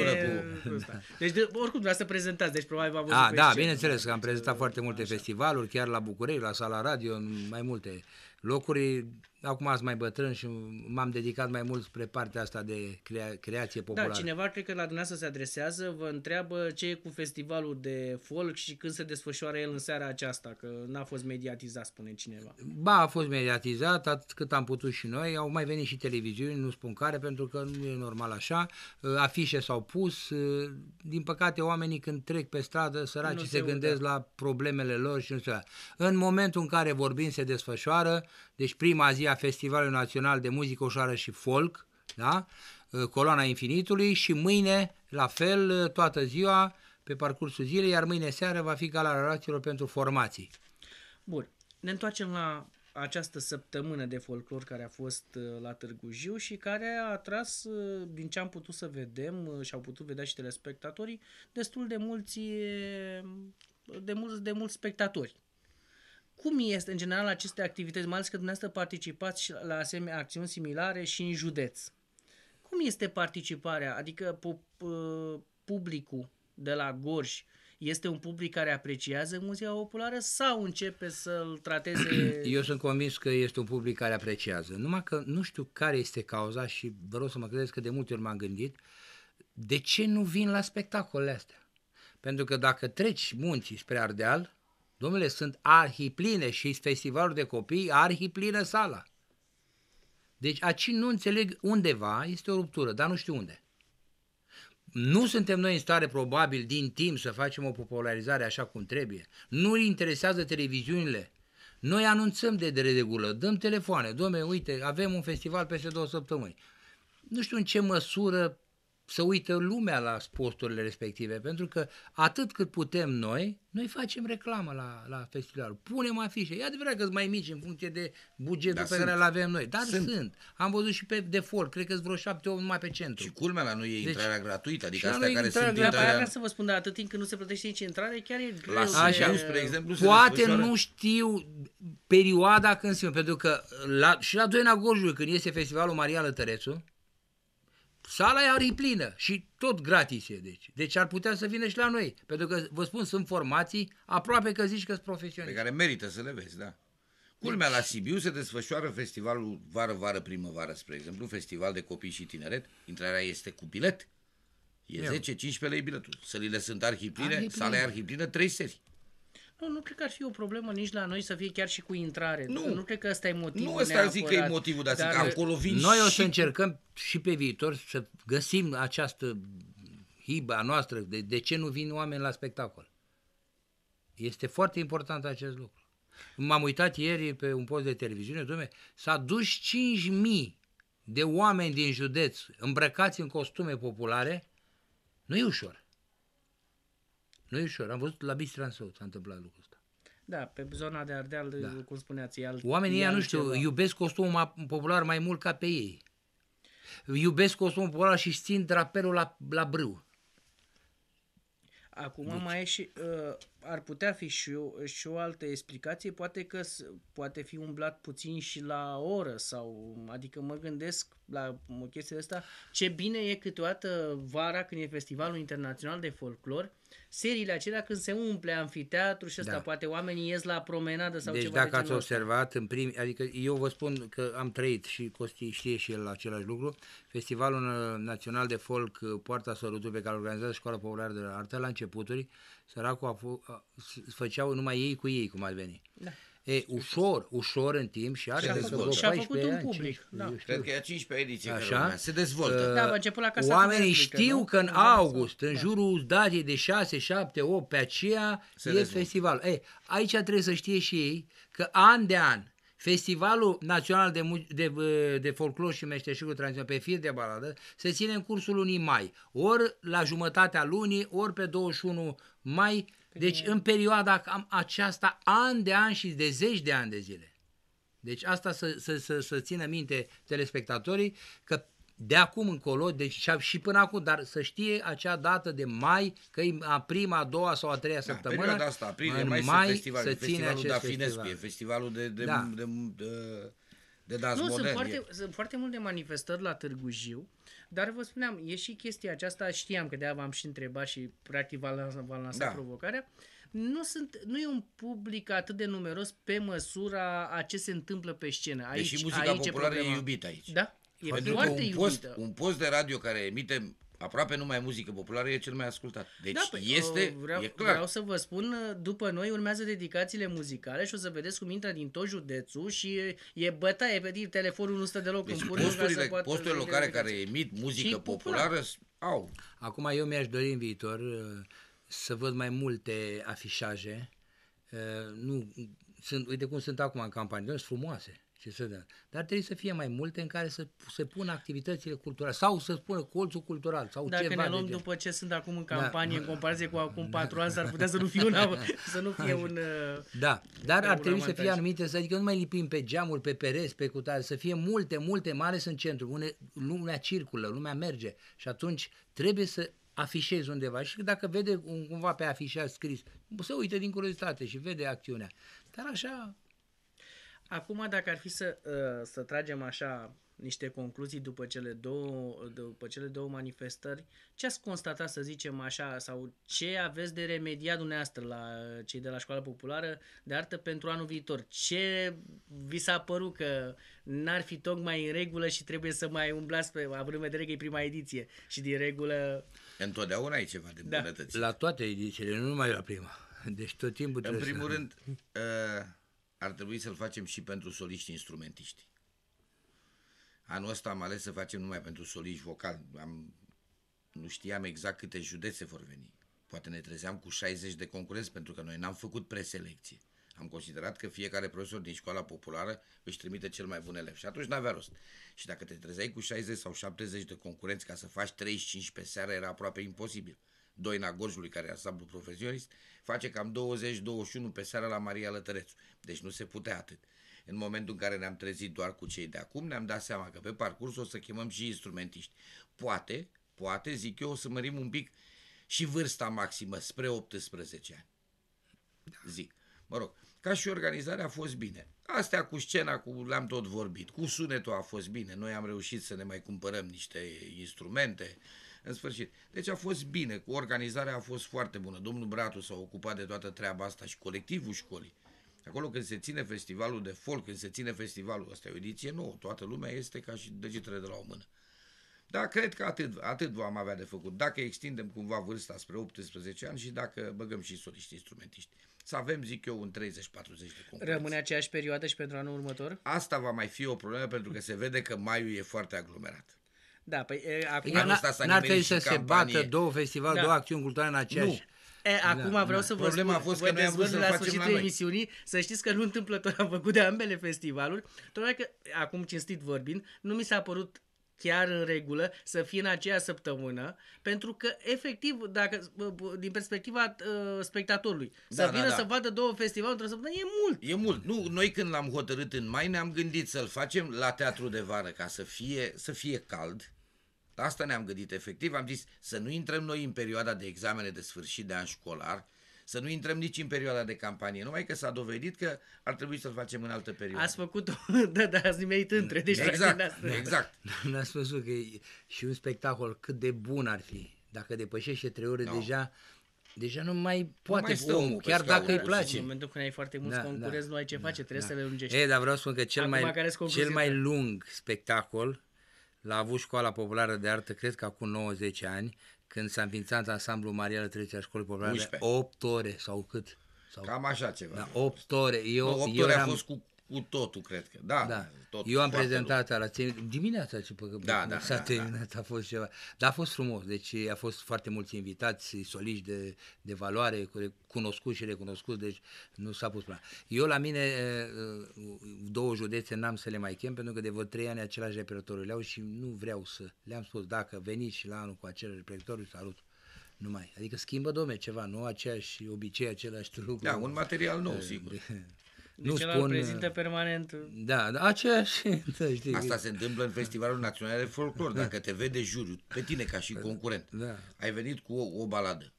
cu... Da. Deci, de, oricum, vreau să prezentați, deci probabil v-am văzut A, Da, ce, bineînțeles că am prezentat foarte multe așa. festivaluri, chiar la București, la Sala Radio, în mai multe locuri. Acum sunt mai bătrân și m-am dedicat mai mult spre partea asta de crea- creație da, populară. Da, cineva cred că la dumneavoastră se adresează, vă întreabă ce e cu festivalul de folk și când se desfășoară el în seara aceasta, că n-a fost mediatizat, spune cineva. Ba, a fost mediatizat atât cât am putut și noi, au mai venit și televiziuni, nu spun care, pentru că nu e normal așa, ă, afișe s-au pus, ă, din păcate oamenii când trec pe stradă, săraci se, se gândesc la problemele lor și nu știu. În momentul în care vorbim se desfășoară, deci prima zi a Festivalul Festivalului Național de Muzică Ușoară și Folk, da? Uh, Coloana Infinitului și mâine, la fel, uh, toată ziua, pe parcursul zilei, iar mâine seară va fi gala relațiilor pentru formații. Bun, ne întoarcem la această săptămână de folclor care a fost uh, la Târgu Jiu și care a atras, din ce am putut să vedem și au putut vedea și telespectatorii, destul de mulți de mulți, de mulți spectatori. Cum este, în general, aceste activități, mai ales că dumneavoastră participați și la asemenea acțiuni similare și în județ? Cum este participarea? Adică uh, publicul de la Gorj este un public care apreciază muzica populară sau începe să-l trateze... Eu sunt convins că este un public care apreciază, numai că nu știu care este cauza și vă rog să mă credeți că de multe ori m-am gândit de ce nu vin la spectacolele astea. Pentru că dacă treci munții spre Ardeal, Domnule, sunt arhipline și festivalul de copii, arhiplină sala. Deci aici nu înțeleg undeva, este o ruptură, dar nu știu unde. Nu suntem noi în stare, probabil, din timp să facem o popularizare așa cum trebuie. Nu îi interesează televiziunile. Noi anunțăm de regulă, dăm telefoane, Domnule, uite, avem un festival peste două săptămâni. Nu știu în ce măsură să uită lumea la sporturile respective, pentru că atât cât putem noi, noi facem reclamă la, la festival. Punem afișe. E adevărat că sunt mai mici în funcție de bugetul dar pe sunt. care îl avem noi, dar sunt. sunt. Am văzut și pe default, cred că sunt vreo șapte, ori numai pe centru. Și culmea la noi e deci, intrarea gratuită, adică astea care sunt intrarea... Dar să vă spun, dar atât timp când nu se plătește nici intrare, chiar e greu. La Așa, de... spre exemplu, Poate nu știu perioada când se... Pentru că la, și la Doina Gorjului, când este festivalul Maria Lătărețu, Sala e plină și tot gratis e, deci. Deci ar putea să vină și la noi. Pentru că, vă spun, sunt formații aproape că zici că sunt profesioniști. Pe care merită să le vezi, da. Culmea, la Sibiu se desfășoară festivalul vară-vară-primăvară, spre exemplu, un festival de copii și tineret. Intrarea este cu bilet. E 10-15 lei biletul. Sălile sunt arhipline, sala e arhiplină, trei seri. Nu, nu cred că ar fi o problemă nici la noi să fie chiar și cu intrare. Nu, nu cred că ăsta e motivul Nu ăsta zic că e motivul, dar, dar că acolo vin Noi și... o să încercăm și pe viitor să găsim această hiba noastră de, de ce nu vin oameni la spectacol. Este foarte important acest lucru. M-am uitat ieri pe un post de televiziune, domne, s-a dus 5.000 de oameni din județ îmbrăcați în costume populare. Nu e ușor. Nu e ușor. Am văzut la Bistran Său s-a întâmplat lucrul ăsta. Da, pe zona de Ardeal, da. cum spuneați, e alt, Oamenii ăia, nu știu, ceva. iubesc costumul popular mai mult ca pe ei. Iubesc costumul popular și țin drapelul la, la brâu. Acum deci. mai e și... Uh, ar putea fi și o, și o altă explicație, poate că poate fi umblat puțin și la oră sau, adică mă gândesc la o chestie asta, ce bine e câteodată vara când e festivalul internațional de folclor, seriile acelea când se umple amfiteatru și asta, da. poate oamenii ies la promenadă sau deci ceva dacă de ați observat în prim, adică eu vă spun că am trăit și Costi știe și el la același lucru, Festivalul Național de folc uh, Poarta Sărutului pe care organizează Școala Populară de Artă la începuturi Săracul a fost, a, făceau numai ei cu ei, cum ar veni. Da. E, ușor, ușor în timp și are dezvoltat. Și a făcut și a făcut un public. Ani, da. Cred că e a 15 ediție Așa? Se dezvoltă. Uh, da, a început la casa Oamenii publică, știu nu? că în august, da. în jurul datei de 6, 7, 8, pe aceea se e dezvoltă. festival. E, aici trebuie să știe și ei că an de an Festivalul Național de, de, de Folclor și Meșteșugul Tradițional pe fir de baladă se ține în cursul lunii mai, ori la jumătatea lunii, ori pe 21 mai, deci în perioada cam aceasta, an de an și de zeci de ani de zile. Deci asta să, să, să, să țină minte telespectatorii, că de acum încolo, deci și până acum, dar să știe acea dată de mai, că e a prima, a doua sau a treia da, săptămână, asta, aprilie, în mai, mai festival, să ține festivalul acest Dafinescu, festival. E festivalul de, de, da. de, de, de de dans nu, modern. Sunt foarte, sunt foarte multe manifestări la Târgu Jiu, dar vă spuneam, e și chestia aceasta, știam că de-aia v-am și întrebat și practic v-am lansat da. provocarea, nu, sunt, nu e un public atât de numeros pe măsura a ce se întâmplă pe scenă. Aici, Deși muzica aici populară e, e iubită aici. Da? E Pentru foarte că un post, un post de radio care emite aproape numai muzică populară e cel mai ascultat. Deci da, păi, este, o, uh, vreau, e clar. Vreau să vă spun, uh, după noi urmează dedicațiile muzicale și o să vedeți cum intră din tot județul și e bătaie, pe telefonul nu stă deloc deci în pură. Posturile, posturile locale care emit muzică populară populară au. Acum eu mi-aș dori în viitor uh, să văd mai multe afișaje. Nu, sunt, uite cum sunt acum în campanie, sunt frumoase și să dea. Dar trebuie să fie mai multe în care să se pună activitățile culturale sau să spună colțul cultural sau Dacă ceva ne luăm de după ce sunt acum în da. campanie da, în comparație cu acum da. patru ani, ar putea să nu fie, una, să nu fie un Da, dar ar trebui să fie anumite, să adică nu mai lipim pe geamuri, pe pereți, pe cutare, să fie multe, multe, mai ales în centru, unde lumea circulă, lumea merge și atunci trebuie să afișezi undeva și dacă vede cumva pe afișat scris, se uită din curiozitate și vede acțiunea. Dar așa Acum, dacă ar fi să, uh, să tragem așa niște concluzii după cele două, după cele două manifestări, ce ați constatat, să zicem așa, sau ce aveți de remediat dumneavoastră la uh, cei de la Școala Populară de Artă pentru anul viitor? Ce vi s-a părut că n-ar fi tocmai în regulă și trebuie să mai umblați, pe, având în vedere că e prima ediție și din regulă... Întotdeauna e ceva de bunătăți. Da. La toate edițiile, nu numai la prima. Deci tot timpul În primul să... rând, uh ar trebui să-l facem și pentru soliști instrumentiști. Anul ăsta am ales să facem numai pentru soliști vocali. Am, nu știam exact câte județe vor veni. Poate ne trezeam cu 60 de concurenți pentru că noi n-am făcut preselecție. Am considerat că fiecare profesor din școala populară își trimite cel mai bun elev și atunci n-avea rost. Și dacă te trezeai cu 60 sau 70 de concurenți ca să faci 35 pe seară era aproape imposibil. Doina Gorjului, care e ansamblu profesionist, face cam 20-21 pe seara la Maria Lătărețu. Deci nu se putea atât. În momentul în care ne-am trezit doar cu cei de acum, ne-am dat seama că pe parcurs o să chemăm și instrumentiști. Poate, poate, zic eu, o să mărim un pic și vârsta maximă spre 18 ani. Da. Zic. Mă rog, ca și organizarea a fost bine. Astea cu scena, cu l-am tot vorbit, cu sunetul a fost bine. Noi am reușit să ne mai cumpărăm niște instrumente, uh, în sfârșit. Deci a fost bine, organizarea a fost foarte bună. Domnul Bratu s-a ocupat de toată treaba asta și colectivul școlii. Acolo când se ține festivalul de folk, când se ține festivalul ăsta, e o ediție nouă, toată lumea este ca și degetele de la o mână. Da, cred că atât, atât v-am avea de făcut. Dacă extindem cumva vârsta spre 18 ani și dacă băgăm și soliști instrumentiști. Să avem, zic eu, un 30-40 de concurenți. Rămâne aceeași perioadă și pentru anul următor? Asta va mai fi o problemă pentru că se vede că maiul e foarte aglomerat. Da, păi, acum... Păi n-ar trebui să se bată două festivaluri, da. două acțiuni culturale în aceeași... Nu. E, da, acum da, vreau da. să vă Problema spun, a fost că noi am vrut să la sfârșitul la emisiunii, să știți că nu întâmplător am făcut de ambele festivaluri, tocmai că, acum cinstit vorbind, nu mi s-a părut chiar în regulă să fie în aceea săptămână, pentru că efectiv, dacă din perspectiva uh, spectatorului, da, să da, vină da, să vadă două festivaluri într-o săptămână, e mult. E mult. Nu, noi când l-am hotărât în mai ne-am gândit să-l facem la teatru de vară ca să fie, să fie cald, la asta ne-am gândit efectiv, am zis să nu intrăm noi în perioada de examene de sfârșit de an școlar, să nu intrăm nici în perioada de campanie, numai că s-a dovedit că ar trebui să-l facem în altă perioadă. Ați făcut-o, da, da, ați nimerit între. Deci exact, exact. Nu ați văzut că e și un spectacol cât de bun ar fi. Dacă depășește trei ore, no. deja Deja nu mai poate nu mai omul, chiar dacă îi place. În momentul când ai foarte mulți da, concurenți, da, nu ai ce da, face, trebuie da. să le lungești. E, dar vreau să spun că cel mai, cel mai lung spectacol l-a avut Școala Populară de Artă, cred că acum 90 ani, când s-a înființat ansamblul Maria Lătrâția Școlii Populare, 8 ore sau cât? Sau, Cam așa ceva. Da, 8 ore. Eu, nu, 8 eu ore eram, a fost cu cu totul, cred că. Da. da. Tot, Eu am prezentat la dimineața, ce că da, da, s-a da, da. terminat, da. a fost ceva. Dar a fost frumos, deci a fost foarte mulți invitați, soliști de, de valoare, cunoscuți și recunoscuți, deci nu s-a pus plan. Eu la mine două județe n-am să le mai chem, pentru că de vreo trei ani același repertoriu le-au și nu vreau să. Le-am spus, dacă veniți și la anul cu același repertoriu, salut nu mai. Adică schimbă, domne, ceva, nu aceeași obicei, același lucru. Da, un material nou, sigur. De nu deci spun... prezintă permanent. Da, da aceeași, da, știi. Asta se întâmplă în Festivalul Național de Folclor. Da. Dacă te vede juriu, pe tine ca și da. concurent, da. ai venit cu o, o baladă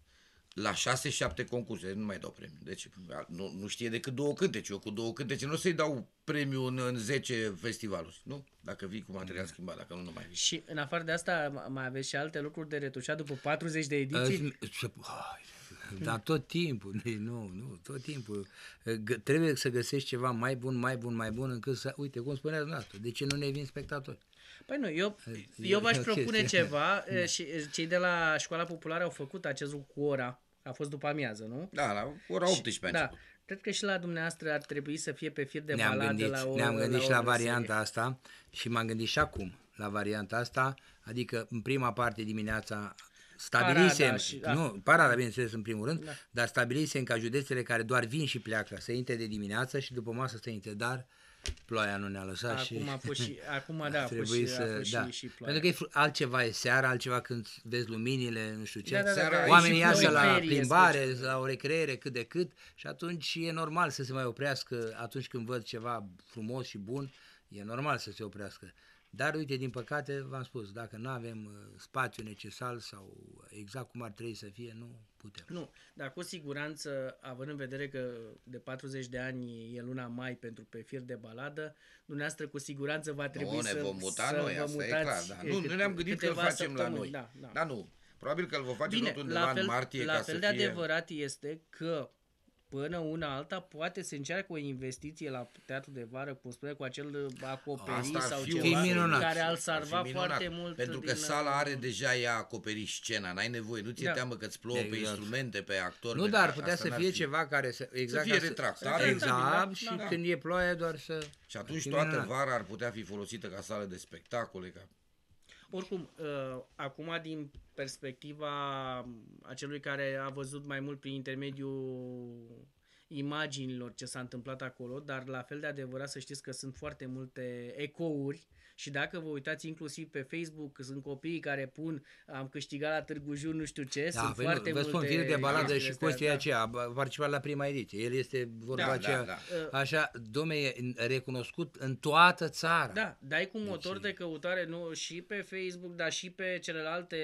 la 6-7 concurse, nu mai dau premiu. Deci nu, nu știe decât două cântece. Eu cu două cântece nu o să-i dau premiu în, în 10 festivaluri, nu? Dacă vii cu material da. schimbat, dacă nu, nu mai vii. Și în afară de asta mai aveți și alte lucruri de retușat după 40 de ediții? Dar tot timpul, nu, nu, tot timpul. Eh, trebuie să găsești ceva mai bun, mai bun, mai bun, încât să, uite, cum spunea dumneavoastră, de ce nu ne vin spectatori? Păi nu, eu, eh, eu v-aș propune ceva eh, și cei de la Școala Populară au făcut acest lucru cu ora, a fost după amiază, nu? Da, la ora 18. Și, da, Cred că și la dumneavoastră ar trebui să fie pe fir de ne-am baladă gândit, la o Ne-am gândit la și la varianta serie. asta și m-am gândit și acum la varianta asta, adică în prima parte dimineața Stabilisem, parada și, da. nu, parada, bineînțeles, în primul rând, da. dar stabilisem ca județele care doar vin și pleacă să intre de dimineață și după masă să intre, dar ploaia nu ne-a lăsat acum și... A pus și acum, da, a pus, și, să, a fost da. și, și ploaia. Pentru că e altceva e seara, altceva când vezi luminile, nu știu ce. Da, da, da, seara, da, Oamenii iasă la plimbare, la o recreere cât de cât și atunci e normal să se mai oprească atunci când văd ceva frumos și bun, e normal să se oprească. Dar uite, din păcate, v-am spus, dacă nu avem uh, spațiu necesar sau exact cum ar trebui să fie, nu putem. Nu, dar cu siguranță, având în vedere că de 40 de ani e luna mai pentru pe fir de baladă, dumneavoastră cu siguranță va trebui nu, să vom muta să noi, vă asta e clar. Da. Nu, nu ne-am gândit că facem la noi. Da, da. da, nu. Probabil că îl vom face Bine, tot undeva la fel, în martie. La fel de fie... adevărat este că până una alta, poate se încearcă o investiție la teatru de vară, cum spune, cu acel acoperiș sau ceva minunat. care al salva foarte mult. Pentru că din... Uh, sala are deja ea acoperiș scena, n-ai nevoie, nu ți-e da. teamă că ți plouă exact. pe instrumente, pe actori. Nu, dar putea să fie fi. ceva care să... Exact, să fie retractare. Da? Exact, da, da, și da. când e ploaie doar să... Și atunci toată vara ar putea fi folosită ca sală de spectacole, ca oricum, uh, acum din perspectiva acelui care a văzut mai mult prin intermediul imaginilor ce s-a întâmplat acolo, dar la fel de adevărat să știți că sunt foarte multe ecouri și dacă vă uitați inclusiv pe Facebook, sunt copiii care pun am câștigat la Târgu Jur nu știu ce, da, sunt vă, foarte vă multe... Vă spun, de baladă și Costi da. aceea, a participat la prima ediție, el este vorba da, aceea, da, da. Uh, așa, domne, e recunoscut în toată țara. Da, dai cu deci motor deci... de căutare nu și pe Facebook, dar și pe celelalte,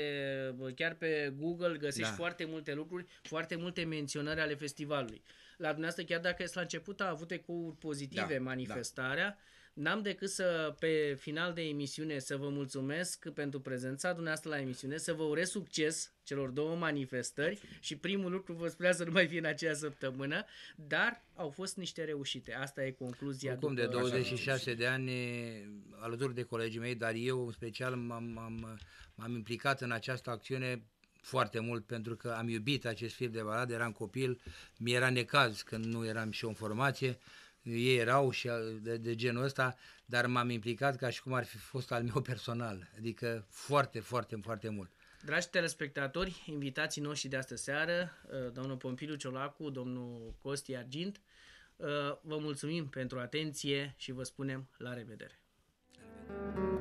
chiar pe Google găsești da. foarte multe lucruri, foarte multe menționări ale festivalului la dumneavoastră, chiar dacă la început a avut ecouri pozitive da, da. manifestarea, da. n-am decât să, pe final de emisiune, să vă mulțumesc pentru prezența dumneavoastră la emisiune, să vă urez succes celor două manifestări Absolut. și primul lucru vă spunea să nu mai fie în aceea săptămână, dar au fost niște reușite. Asta e concluzia. Acum de 26 de ani, alături de colegii mei, dar eu în special m-am, m-am, m-am implicat în această acțiune foarte mult pentru că am iubit acest film de balade, eram copil, mi era necaz când nu eram și o formație, ei erau și uh, de, de genul ăsta, dar m-am implicat ca și cum ar fi fost al meu personal, adică foarte, foarte, foarte mult. Dragi telespectatori, invitații noștri de astă seară, uh, domnul Pompiliu Ciolacu, domnul Costi Argint, uh, vă mulțumim pentru atenție și vă spunem la revedere! La revedere.